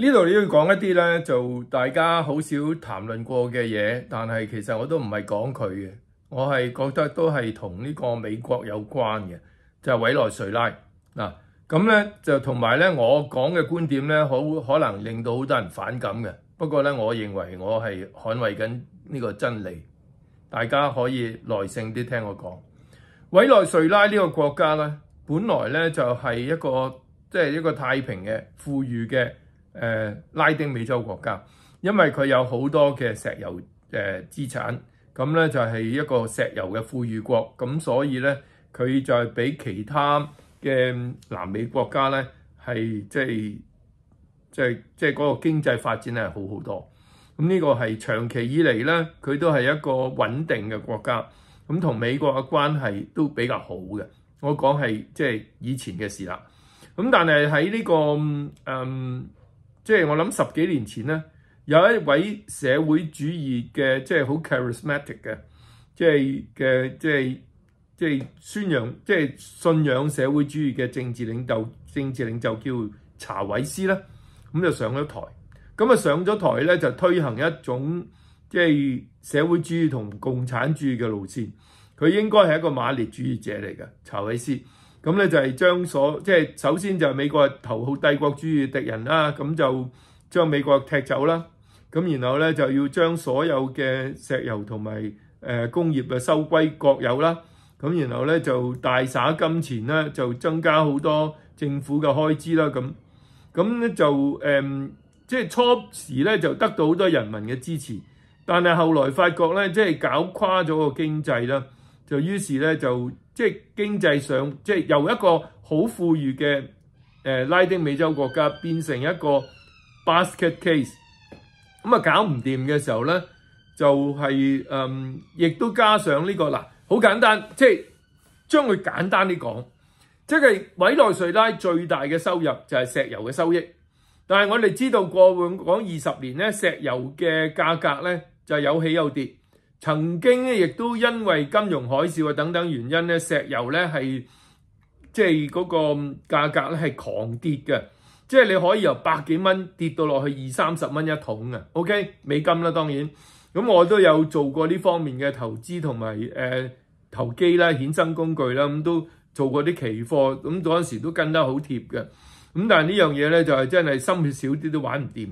呢度你要讲一啲咧，就大家好少谈论过嘅嘢，但系其实我都唔系讲佢嘅，我系觉得都系同呢个美国有关嘅，就委内瑞拉嗱，咁咧就同埋咧我讲嘅观点咧，好可能令到好多人反感嘅，不过咧我认为我系捍卫紧呢个真理，大家可以耐性啲听我讲。委内瑞拉呢个国家咧，本来咧就系一个即系一个太平嘅富裕嘅。誒拉丁美洲國家，因為佢有好多嘅石油誒資產，咁咧就係一個石油嘅富裕國，咁所以咧佢就係比其他嘅南美國家咧係即係即係即係嗰個經濟發展係好好多。咁呢個係長期以嚟咧，佢都係一個穩定嘅國家。咁同美國嘅關係都比較好嘅。我講係即係以前嘅事啦。咁但係喺呢個誒。即係我諗十幾年前咧，有一位社會主義嘅即係好 charismatic 嘅，即係嘅即係即係宣揚即係信仰社會主義嘅政治領導政治領導叫查韋斯啦，咁就上咗台，咁啊上咗台咧就推行一種即係社會主義同共產主義嘅路線，佢應該係一個馬列主義者嚟嘅查韋斯。咁咧就係將所即係首先就美國頭號帝國主義敵人啦，咁就將美國踢走啦。咁然後咧就要將所有嘅石油同埋誒工業啊收歸國有啦。咁然後咧就大耍金錢啦，就增加好多政府嘅開支啦。咁咁咧就誒即係初時咧就得到好多人民嘅支持，但係後來發覺咧即係搞垮咗個經濟啦，就於是咧就。即係經濟上，即係由一個好富裕嘅誒拉丁美洲國家變成一個 basket case，咁啊搞唔掂嘅時候咧，就係誒，亦都加上呢個嗱，好簡單，即係將佢簡單啲講，即係委內瑞拉最大嘅收入就係石油嘅收益，但係我哋知道過往講二十年咧，石油嘅價格咧就有起有跌。曾經咧，亦都因為金融海嘯啊等等原因咧，石油咧係即係嗰個價格咧係狂跌嘅，即係你可以由百幾蚊跌到落去二三十蚊一桶啊。OK，美金啦，當然咁我都有做過呢方面嘅投資同埋誒投機啦、衍生工具啦，咁都做過啲期貨，咁嗰陣時都跟得好貼嘅。咁但係呢樣嘢咧就係真係心血少啲都玩唔掂。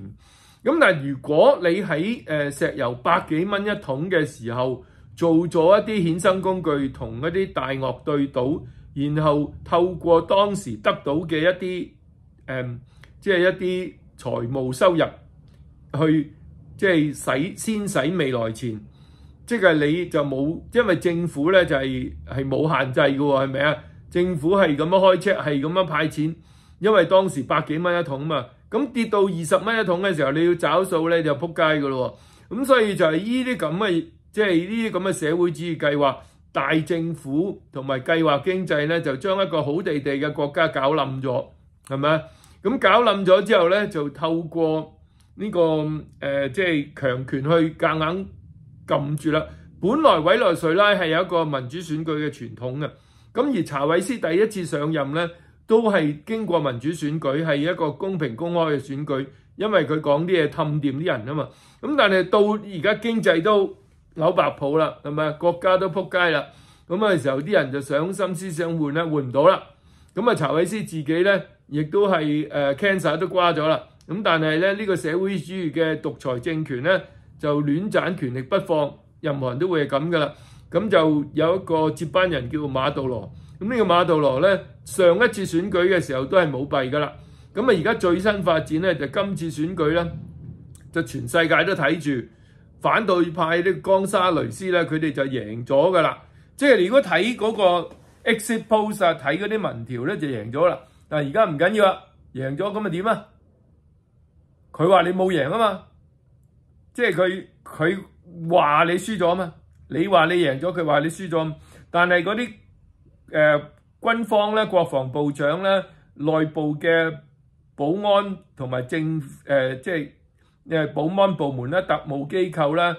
咁但如果你喺石油百幾蚊一桶嘅時候，做咗一啲衍生工具同一啲大額對賭，然後透過當時得到嘅一啲誒，即係一啲財務收入，去即係使先使未來錢，即係你就冇，因為政府咧就係係冇限制嘅喎，係咪啊？政府係咁樣開車，係咁樣派錢，因為當時百幾蚊一桶嘛。咁跌到二十蚊一桶嘅時候，你要找數咧就撲街噶咯喎！咁所以就係呢啲咁嘅，即係呢啲咁嘅社會主義計劃、大政府同埋計劃經濟咧，就將一個好地地嘅國家搞冧咗，係咪咁搞冧咗之後咧，就透過呢個誒，即係強權去夾硬撳住啦。本來委內瑞拉係有一個民主選舉嘅傳統嘅，咁而查韋斯第一次上任咧。都係經過民主選舉，係一個公平公開嘅選舉，因為佢講啲嘢氹掂啲人啊嘛。咁但係到而家經濟都扭白泡啦，係咪？國家都撲街啦。咁嘅時候，啲人就想心思想換咧，換唔到啦。咁啊，查韋斯自己咧，亦都係誒 c a n c e r 都瓜咗啦。咁但係咧，呢個社會主義嘅獨裁政權咧，就亂斬權力不放，任何人都會係咁噶啦。咁就有一個接班人叫馬杜羅。咁呢個馬杜羅咧，上一次選舉嘅時候都係冇敗噶啦。咁啊，而家最新發展咧，就今次選舉咧，就全世界都睇住反對派啲江沙雷斯咧，佢哋就贏咗噶啦。即係如果睇嗰個 exit poster 睇嗰啲民調咧，就贏咗啦。但係而家唔緊要啊，贏咗咁啊點啊？佢話你冇贏啊嘛，即係佢佢話你輸咗啊嘛，你話你贏咗，佢話你輸咗，但係嗰啲。誒軍方咧，國防部長咧，內部嘅保安同埋政誒，即係誒保安部門啦、特務機構啦、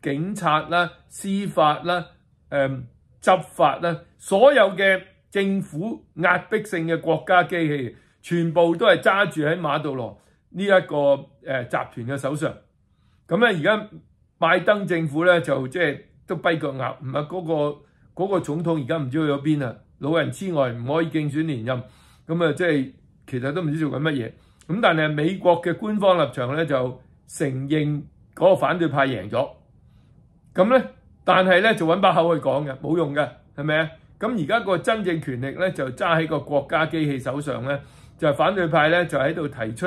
警察啦、司法啦、誒執法啦，所有嘅政府壓迫性嘅國家機器，全部都係揸住喺馬杜羅呢一個誒集團嘅手上。咁咧，而家拜登政府咧就即係都跛腳鴨，唔係嗰個。嗰個總統而家唔知去咗邊啊！老人之外唔可以競選連任，咁啊即係其實都唔知做緊乜嘢。咁但係美國嘅官方立場咧就承認嗰個反對派贏咗。咁咧，但係咧就揾把口去講嘅，冇用嘅，係咪啊？咁而家個真正權力咧就揸喺個國家機器手上咧，就係反對派咧就喺度提出，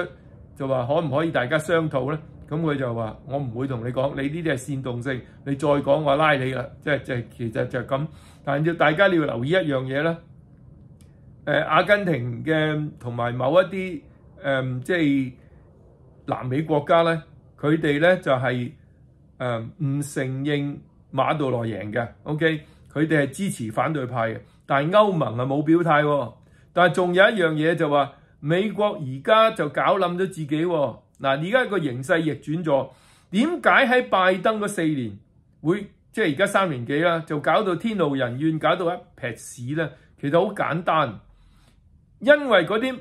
就話可唔可以大家商討咧？咁佢就話：我唔會同你講，你呢啲係煽動性。你再講，我拉你啦。即係即係，其實就咁。但要大家你要留意一樣嘢咧。誒，阿根廷嘅同埋某一啲誒，即係南美國家咧，佢哋咧就係誒唔承認馬杜羅贏嘅。OK，佢哋係支持反對派嘅。但係歐盟啊冇表態。但係仲有一樣嘢就話，美國而家就搞冧咗自己喎。嗱，而家個形勢逆轉咗，點解喺拜登嗰四年會即係而家三年幾啦，就搞到天怒人怨，搞到一劈屎咧？其實好簡單，因為嗰啲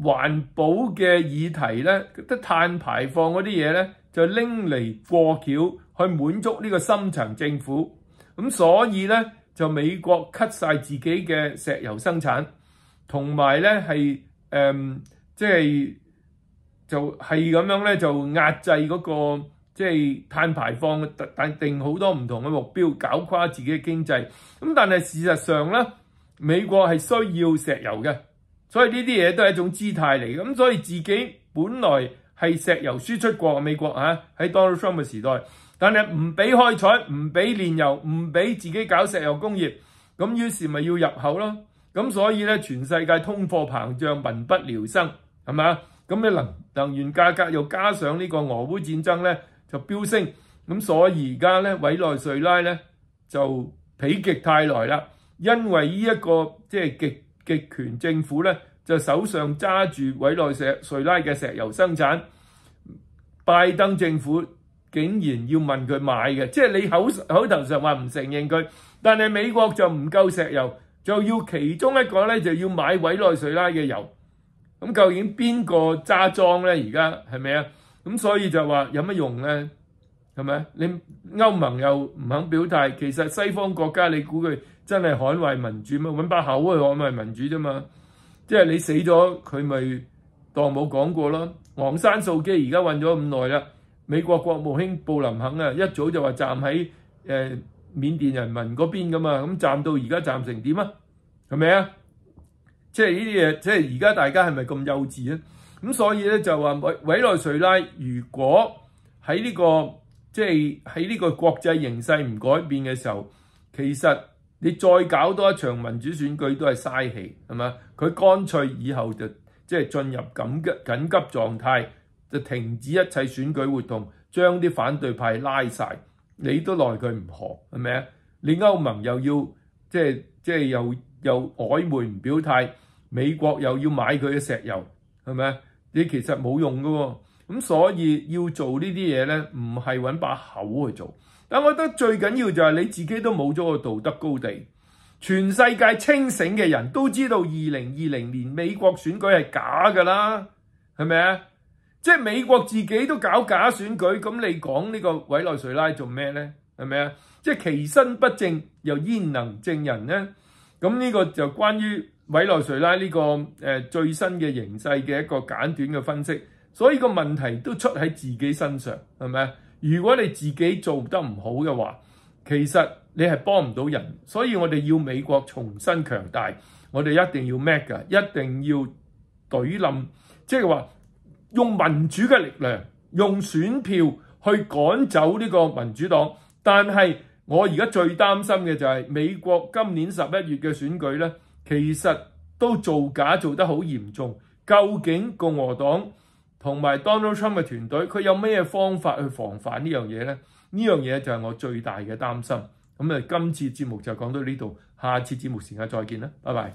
環保嘅議題咧，得碳排放嗰啲嘢咧，就拎嚟過橋去滿足呢個深層政府，咁所以咧就美國 cut 曬自己嘅石油生產，同埋咧係誒即係。就係咁樣咧，就壓制嗰個即係碳排放，定好多唔同嘅目標，搞垮自己嘅經濟。咁但係事實上咧，美國係需要石油嘅，所以呢啲嘢都係一種姿態嚟。咁所以自己本來係石油輸出國嘅美國嚇，喺 Donald Trump 嘅時代，但係唔俾開採，唔俾煉油，唔俾自己搞石油工業。咁於是咪要入口咯？咁所以咧，全世界通貨膨脹，民不聊生，係咪啊？咁咧能能源價格又加上呢個俄烏戰爭咧就飆升，咁所以而家咧委內瑞拉咧就否極泰來啦，因為呢一個即係極極權政府咧就手上揸住委內瑞瑞拉嘅石油生產，拜登政府竟然要問佢買嘅，即係你口口頭上話唔承認佢，但係美國就唔夠石油，就要其中一個咧就要買委內瑞拉嘅油。咁究竟邊個揸莊咧？而家係咪啊？咁所以就話有乜用咧？係咪？你歐盟又唔肯表態，其實西方國家你估佢真係捍衞民主嗎？搵把口去捍衞民主啫嘛！即係你死咗，佢咪當冇講過咯？昂山素基而家混咗咁耐啦，美國國務卿布林肯啊，一早就話站喺誒緬甸人民嗰邊噶嘛，咁站到而家站成點啊？係咪啊？即係呢啲嘢，即係而家大家係咪咁幼稚咧？咁所以咧就話委委內瑞拉如果喺呢個即係喺呢個國際形勢唔改變嘅時候，其實你再搞多一場民主選舉都係嘥氣，係嘛？佢乾脆以後就即係進入緊急緊急狀態，就停止一切選舉活動，將啲反對派拉曬，你都奈佢唔何，係咪啊？你歐盟又要即係即係又又曖昧唔表態。美國又要買佢嘅石油，係咪你其實冇用㗎喎，咁所以要做呢啲嘢咧，唔係揾把口去做。但我覺得最緊要就係你自己都冇咗個道德高地。全世界清醒嘅人都知道，二零二零年美國選舉係假㗎啦，係咪啊？即係美國自己都搞假選舉，咁你講呢個委內瑞拉做咩咧？係咪啊？即係其身不正，又焉能正人咧？咁呢個就關於委內瑞拉呢個誒最新嘅形勢嘅一個簡短嘅分析，所以個問題都出喺自己身上，係咪？如果你自己做得唔好嘅話，其實你係幫唔到人。所以我哋要美國重新強大，我哋一定要 make 嘅，一定要懟冧，即係話用民主嘅力量，用選票去趕走呢個民主黨，但係。我而家最擔心嘅就係美國今年十一月嘅選舉咧，其實都造假做得好嚴重。究竟共和黨同埋 Donald Trump 嘅團隊，佢有咩方法去防範呢樣嘢呢？呢樣嘢就係我最大嘅擔心。咁啊，今次節目就講到呢度，下次節目時間再見啦，拜拜。